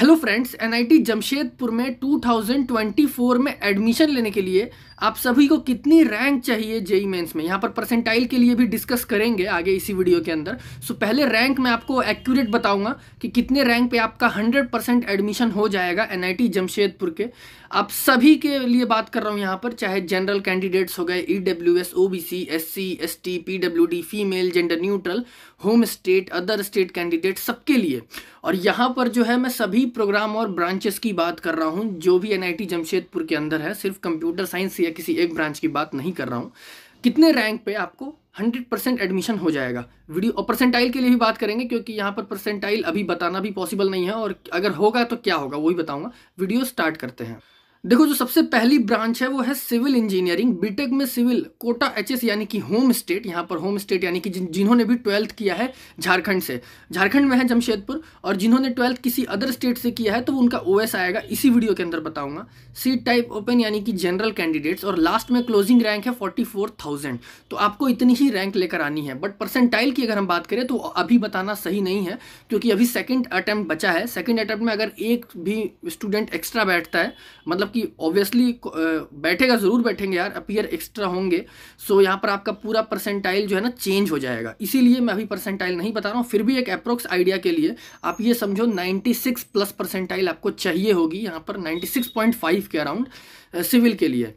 hello friends NIT Jamshedpur में 2024 में admission लेने के लिए आप सभी को कितनी रैंक चाहिए जेई मेंस e में यहाँ पर परसेंटाइल के लिए भी डिस्कस करेंगे आगे इसी वीडियो के अंदर सो पहले रैंक मैं आपको एक्यूरेट बताऊंगा कि कितने रैंक पे आपका 100 परसेंट एडमिशन हो जाएगा एनआईटी जमशेदपुर के आप सभी के लिए बात कर रहा हूँ यहाँ पर चाहे जनरल कैंडिडेट्स हो गए E W S O B C S C S T P W D female gender neutral home state other state candidate सबके लिए और यहाँ पर जो है मैं सभी प्रोग्राम और ब्रांचेस की बात कर रहा हूँ जो भी एनआईटी जमशेदपुर के अंदर है सिर्फ कंप्यूटर साइंस या किसी एक ब्रांच की बात नहीं कर रहा हूँ कितने रैंक पे आपको 100 परसेंट एडमिशन हो जाएगा वीडियो और परसेंटाइल के लिए भी बात करेंगे क्योंकि यहाँ पर परसेंटाइल अभी बताना भी पॉसिबल नहीं है और अगर होगा तो क्या होगा वही बताऊंगा वीडियो स्टार्ट करते हैं देखो जो सबसे पहली ब्रांच है वो है सिविल इंजीनियरिंग बीटेक में सिविल कोटा एचएस यानी कि होम स्टेट यहाँ पर होम स्टेट यानी कि जिन जिन्होंने भी ट्वेल्थ किया है झारखंड से झारखंड में है जमशेदपुर और जिन्होंने ट्वेल्थ किसी अदर स्टेट से किया है तो उनका ओएस आएगा इसी वीडियो के अंदर बताऊंगा सीट टाइप ओपन यानी कि जनरल कैंडिडेट्स और लास्ट में क्लोजिंग रैंक है फोर्टी तो आपको इतनी ही रैंक लेकर आनी है बट परसेंटाइल की अगर हम बात करें तो अभी बताना सही नहीं है क्योंकि अभी सेकेंड अटैम्प्ट बचा है सेकेंड अटैम्प्ट में अगर एक भी स्टूडेंट एक्स्ट्रा बैठता है मतलब कि ऑब्वियसली बैठेगा ज़रूर बैठेंगे यार अपीयर एक्स्ट्रा होंगे सो so, यहाँ पर आपका पूरा परसेंटाइल जो है ना चेंज हो जाएगा इसीलिए मैं अभी परसेंटाइल नहीं बता रहा हूँ फिर भी एक अप्रोक्स आइडिया के लिए आप ये समझो 96 प्लस परसेंटाइल आपको चाहिए होगी यहाँ पर 96.5 के अराउंड सिविल के लिए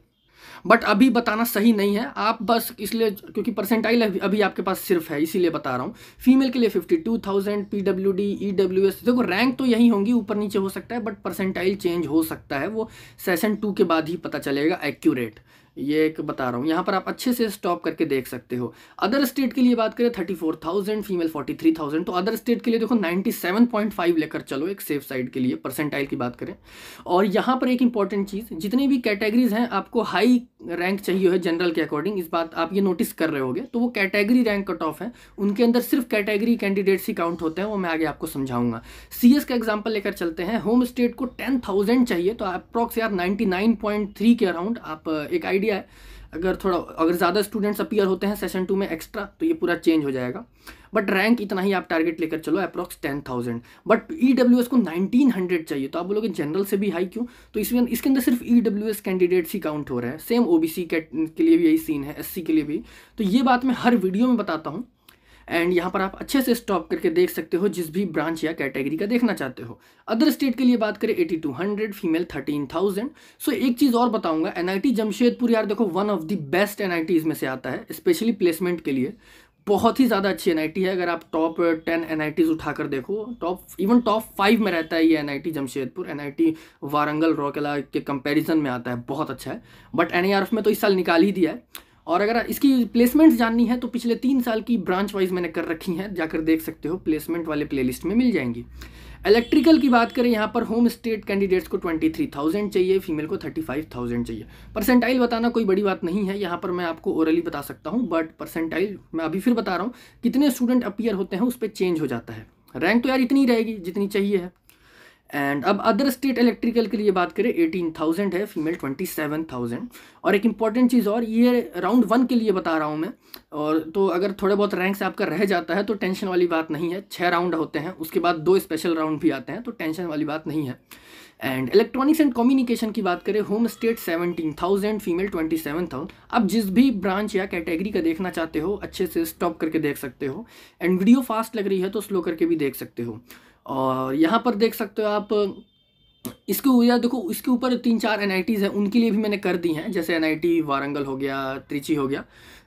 बट अभी बताना सही नहीं है आप बस इसलिए क्योंकि परसेंटाइल अभी आपके पास सिर्फ है इसीलिए बता रहा हूँ फीमेल के लिए fifty two thousand P W D E W S देखो रैंक तो यही होंगी ऊपर नीचे हो सकता है बट परसेंटाइल चेंज हो सकता है वो सेशन टू के बाद ही पता चलेगा एक्यूरेट ये एक बता रहा हूँ यहाँ पर आप अच्छे से स्टॉप करके देख सकते हो अदर स्टेट के लिए बात करें thirty four thousand female forty three thousand तो अदर स्टेट के लिए देखो नाइन्टी सेवन पॉइंट फाइव लेकर चलो एक सेफ साइड के लिए परसेंटाइल की बात करें और यहाँ पर एक इंपॉर्टेंट चीज़ जितनी भी कैटेगरीज हैं आपको हाई रैंक चाहिए हो जनरल के अकॉर्डिंग इस बात आप ये नोटिस कर रहे होगे तो वो कैटेगरी रैंक कट ऑफ है उनके अंदर सिर्फ कैटेगरी कैंडिडेट्स ही काउंट होते हैं वो मैं आगे आपको समझाऊंगा सीएस का एग्जांपल लेकर चलते हैं होम स्टेट को टेन थाउजेंड चाहिए तो अप्रॉक्स यार नाइन्टी नाइन पॉइंट थ्री के अराउंड आप एक आइडिया है अगर थोड़ा अगर ज़्यादा स्टूडेंट्स अपियर होते हैं सेशन टू में एक्स्ट्रा तो ये पूरा चेंज हो जाएगा बट रैंक इतना ही आप टारगेट लेकर चलो approx ten thousand but E W S को नाइनटीन हंड्रेड चाहिए तो आप बोलोगे जनरल से भी हाई क्यों तो इसमें इसके अंदर सिर्फ ई डब्ल्यू एस कैंडिडेट्स ही काउंट हो रहे हैं सेम ओ बी सी के लिए भी यही सीन है एस सी के लिए भी तो ये बात मैं हर वीडियो में बताता हूँ एंड यहाँ पर आप अच्छे से स्टॉप करके देख सकते हो जिस भी ब्रांच या कैटेगरी का देखना चाहते हो अदर स्टेट के लिए बात करें eighty two hundred female thirteen thousand so एक चीज़ और बताऊंगा एन जमशेदपुर यार देखो वन ऑफ द बेस्ट एन में से आता है स्पेशली प्लेसमेंट के लिए बहुत ही ज़्यादा अच्छी एन है अगर आप टॉप टेन एन उठा कर देखो टॉप इवन टॉप फाइव में रहता है ये एन जमशेदपुर एन वारंगल रोकेला के कंपेरिजन में आता है बहुत अच्छा है बट एन में तो इस साल निकाल ही दिया है और अगर इसकी प्लेसमेंट्स जाननी है तो पिछले तीन साल की ब्रांच वाइज मैंने कर रखी हैं जाकर देख सकते हो प्लेसमेंट वाले प्लेलिस्ट में मिल जाएंगी इलेक्ट्रिकल की बात करें यहाँ पर होम स्टेट कैंडिडेट्स को 23,000 चाहिए फीमेल को 35,000 चाहिए परसेंटाइल बताना कोई बड़ी बात नहीं है यहाँ पर मैं आपको ओरली बता सकता हूँ बट परसेंटाइल मैं अभी फिर बता रहा हूँ कितने स्टूडेंट अपियर होते हैं उस पर चेंज हो जाता है रैंक तो यार इतनी रहेगी जितनी चाहिए है एंड अब अदर स्टेट इलेक्ट्रिकल के लिए बात करें एटीन थाउजेंड है फीमेल ट्वेंटी सेवन थाउजेंड और एक इंपॉर्टेंट चीज़ और ये राउंड वन के लिए बता रहा हूँ मैं और तो अगर थोड़े बहुत रैंक से आपका रह जाता है तो टेंशन वाली बात नहीं है छः राउंड होते हैं उसके बाद दो स्पेशल राउंड भी आते हैं तो टेंशन वाली बात नहीं है एंड इलेक्ट्रॉनिक्स एंड कम्युनिकेशन की बात करें home state seventeen thousand female twenty seven thousand आप जिस भी ब्रांच या कैटेगरी का देखना चाहते हो अच्छे से स्टॉप करके देख सकते हो एंड वीडियो फास्ट लग रही है तो स्लो करके भी देख सकते हो और यहाँ पर देख सकते हो आप इसके या देखो इसके ऊपर तीन चार एन आई हैं उनके लिए भी मैंने कर दी हैं जैसे एन वारंगल हो गया त्रिची हो गया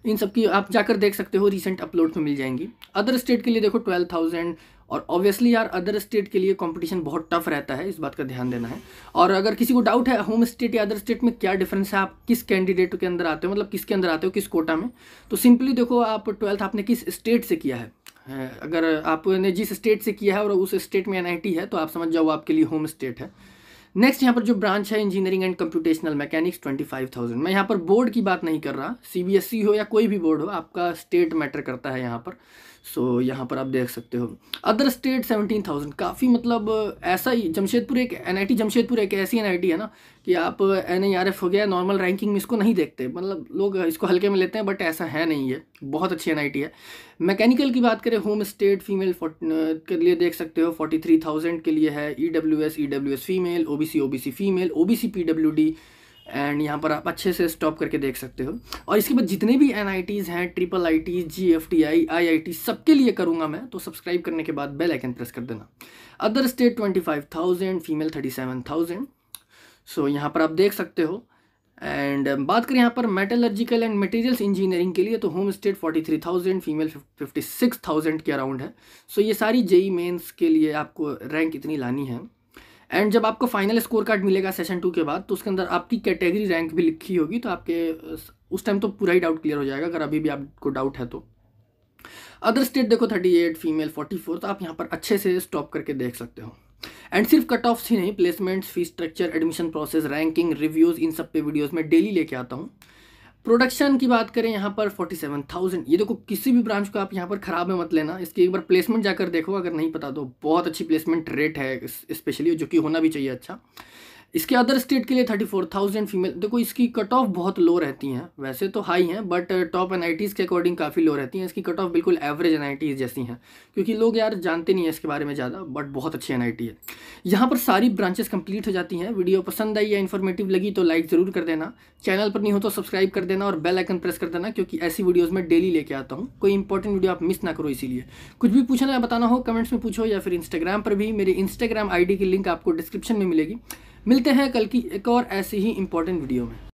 इन सब की आप जाकर देख सकते हो रिसेंट अपलोड में मिल जाएंगी अदर स्टेट के लिए देखो ट्वेल्व थाउजेंड और ऑब्वियसली यार अदर स्टेट के लिए कंपटीशन बहुत टफ रहता है इस बात का ध्यान देना है और अगर किसी को डाउट है होम स्टेट या अदर स्टेट में क्या डिफरेंस है आप किस कैंडिडेट के अंदर आते हो मतलब किसके अंदर आते हो किस कोटा में तो सिंपली देखो आप ट्वेल्थ आपने किस स्टेट से किया है अगर आपने जिस स्टेट से किया है और उस स्टेट में एन है तो आप समझ जाओ आपके लिए होम स्टेट है नेक्स्ट यहाँ पर जो ब्रांच है engineering and computational mechanics twenty five thousand मैं यहाँ पर बोर्ड की बात नहीं कर रहा सीबीएसई e हो या कोई भी बोर्ड हो आपका स्टेट मैटर करता है यहाँ पर सो so, यहाँ पर आप देख सकते हो अदर स्टेट सेवनटीन थाउजेंड काफ़ी मतलब ऐसा ही जमशेदपुर एक एन जमशेदपुर एक ऐसी एन है ना कि आप एन हो गया नॉर्मल रैंकिंग में इसको नहीं देखते मतलब लोग इसको हल्के में लेते हैं बट ऐसा है नहीं है बहुत अच्छी एन है मैकेनिकल की बात करें होम स्टेट फीमेल के लिए देख सकते हो फोर्टी थ्री थाउजेंड के लिए है E W S E W S female O B C O C female O B C P W D and यहाँ पर आप अच्छे से स्टॉप करके देख सकते हो और इसके बाद जितने भी एन हैं triple I T G F T I I I T सबके लिए करूँगा मैं तो सब्सक्राइब करने के बाद बेल आइकन प्रेस कर देना other state twenty five thousand female thirty seven thousand so यहाँ पर आप देख सकते हो एंड बात करें यहाँ पर मेटलर्जिकल एंड मटेरियल्स इंजीनियरिंग के लिए तो home state forty three thousand female fifty six thousand के अराउंड है सो so, ये सारी जेई मेन्स e के लिए आपको रैंक इतनी लानी है एंड जब आपको फाइनल स्कोर कार्ड मिलेगा सेशन टू के बाद तो उसके अंदर आपकी कैटेगरी रैंक भी लिखी होगी तो आपके उस टाइम तो पूरा ही डाउट क्लियर हो जाएगा अगर अभी भी आपको डाउट है तो अदर स्टेट देखो thirty eight female forty four तो आप यहाँ पर अच्छे से स्टॉप करके देख सकते हो एंड सिर्फ कट ऑफ्स ही नहीं placements fees structure admission process ranking reviews इन सब पे वीडियोस में डेली लेके आता हूँ प्रोडक्शन की बात करें यहाँ पर फोर्टी सेवन थाउजेंड ये देखो किसी भी ब्रांच को आप यहाँ पर ख़राब में मत लेना इसकी एक बार प्लेसमेंट जाकर देखो अगर नहीं पता तो बहुत अच्छी प्लेसमेंट रेट है स्पेशली जो कि होना भी चाहिए अच्छा इसके अदर स्टेट के लिए थर्टी फोर थाउजेंड फीमेल देखो इसकी कट ऑफ बहुत लो रहती हैं वैसे तो हाई हैं बट टॉप एन के अकॉर्डिंग काफ़ी लो रहती हैं इसकी कट ऑफ बिल्कुल एवरेज एन जैसी हैं क्योंकि लोग यार जानते नहीं हैं इसके बारे में ज़्यादा बट बहुत अच्छी एन है यहाँ पर सारी ब्रांचेस कंप्लीट हो जाती हैं वीडियो पसंद आई या इन्फॉर्मेटिव लगी तो लाइक ज़रूर कर देना चैनल पर नहीं हो तो सब्सक्राइब कर देना और बेल आइकन प्रेस कर देना क्योंकि ऐसी वीडियोज़ में डेली लेके आता हूँ कोई इंपॉर्टेंट वीडियो आप मिस ना करो इसीलिए कुछ भी पूछना या बताना हो कमेंट्स में पूछो या फिर इंस्टाग्राम पर भी मेरे इंस्टाग्राम आई की लिंक आपको डिस्क्रिप्शन में मिलेगी मिलते हैं कल की एक और ऐसी ही इंपॉर्टेंट वीडियो में